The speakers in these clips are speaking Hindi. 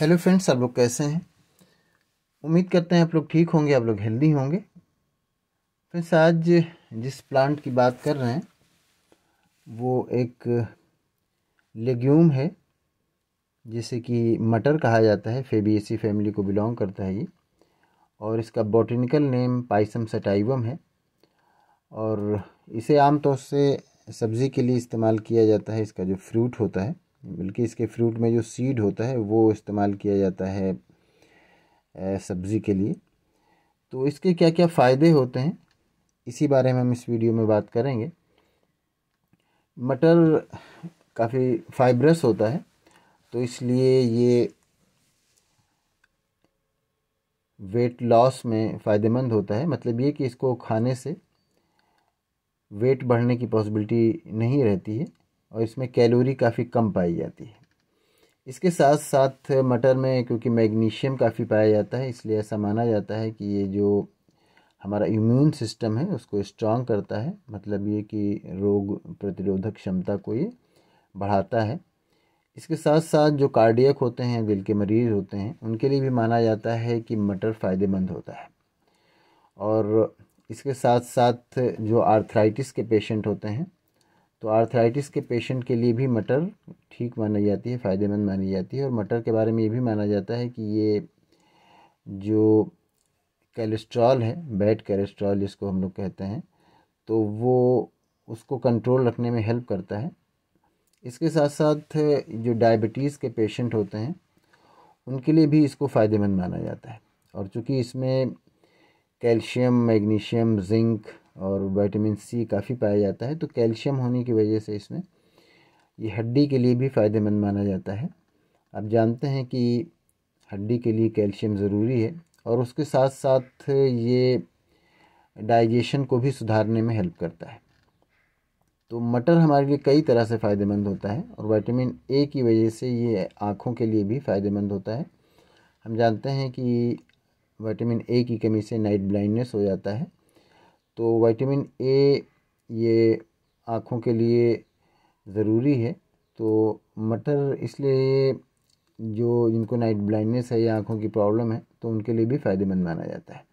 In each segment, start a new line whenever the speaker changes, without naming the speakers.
हेलो फ्रेंड्स आप लोग कैसे हैं उम्मीद करते हैं आप लोग ठीक होंगे आप लोग हेल्दी होंगे फ्रेंड्स आज जिस प्लांट की बात कर रहे हैं वो एक लेग्यूम है जैसे कि मटर कहा जाता है फेबीएसी फैमिली को बिलोंग करता है ये और इसका बॉटनिकल नेम पाइसम सटाइवम है और इसे आमतौर से सब्ज़ी के लिए इस्तेमाल किया जाता है इसका जो फ्रूट होता है बल्कि इसके फ्रूट में जो सीड होता है वो इस्तेमाल किया जाता है सब्ज़ी के लिए तो इसके क्या क्या फ़ायदे होते हैं इसी बारे में हम इस वीडियो में बात करेंगे मटर काफ़ी फाइब्रस होता है तो इसलिए ये वेट लॉस में फ़ायदेमंद होता है मतलब ये कि इसको खाने से वेट बढ़ने की पॉसिबिलिटी नहीं रहती है और इसमें कैलोरी काफ़ी कम पाई जाती है इसके साथ साथ मटर में क्योंकि मैग्नीशियम काफ़ी पाया जाता है इसलिए ऐसा माना जाता है कि ये जो हमारा इम्यून सिस्टम है उसको स्ट्रांग करता है मतलब ये कि रोग प्रतिरोधक क्षमता को ये बढ़ाता है इसके साथ साथ जो कार्डियक होते हैं दिल के मरीज़ होते हैं उनके लिए भी माना जाता है कि मटर फ़ायदेमंद होता है और इसके साथ साथ जो आर्थराइटिस के पेशेंट होते हैं तो आर्थराइटिस के पेशेंट के लिए भी मटर ठीक मानी जाती है फ़ायदेमंद मानी जाती है और मटर के बारे में ये भी माना जाता है कि ये जो कैलेस्ट्रॉल है बैड कैलेस्ट्रॉल जिसको हम लोग कहते हैं तो वो उसको कंट्रोल रखने में हेल्प करता है इसके साथ साथ जो डायबिटीज़ के पेशेंट होते हैं उनके लिए भी इसको फ़ायदेमंद माना जाता है और चूँकि इसमें कैल्शियम मैग्नीशियम जिंक और वाइटामिन सी काफ़ी पाया जाता है तो कैल्शियम होने की वजह से इसमें ये हड्डी के लिए भी फ़ायदेमंद माना जाता है आप जानते हैं कि हड्डी के लिए कैल्शियम ज़रूरी है और उसके साथ साथ ये डाइजेशन को भी सुधारने में हेल्प करता है तो मटर हमारे लिए कई तरह से फ़ायदेमंद होता है और विटामिन ए की वजह से ये आँखों के लिए भी फ़ायदेमंद होता है हम जानते हैं कि विटामिन ए की कमी से नाइट ब्लाइंडनेस हो जाता है तो विटामिन ए ये आँखों के लिए ज़रूरी है तो मटर इसलिए जो जिनको नाइट ब्लाइंडनेस है या आँखों की प्रॉब्लम है तो उनके लिए भी फ़ायदेमंद माना जाता है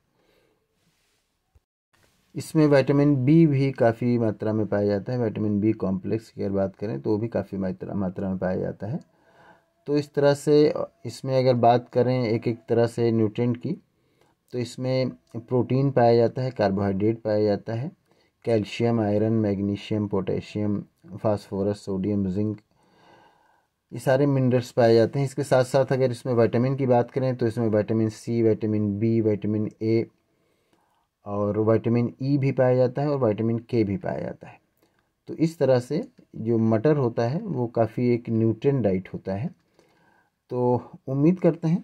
इसमें विटामिन बी भी काफ़ी मात्रा में पाया जाता है विटामिन बी कॉम्प्लेक्स की अगर बात करें तो वो भी काफ़ी मात्रा मात्रा में पाया जाता है तो इस तरह से इसमें अगर बात करें एक एक तरह से न्यूट्रेंट की तो इसमें प्रोटीन पाया जाता है कार्बोहाइड्रेट पाया जाता है calcium iron magnesium potassium phosphorus sodium zinc ये सारे मिनरल्स पाए जाते हैं इसके साथ साथ अगर इसमें विटामिन की बात करें तो इसमें vitamin C vitamin B vitamin A और वाइटामिन ई e भी पाया जाता है और वाइटामिन के भी पाया जाता है तो इस तरह से जो मटर होता है वो काफ़ी एक न्यूट्रन डाइट होता है तो उम्मीद करते हैं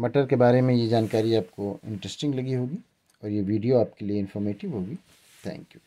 मटर के बारे में ये जानकारी आपको इंटरेस्टिंग लगी होगी और ये वीडियो आपके लिए इन्फॉर्मेटिव होगी थैंक यू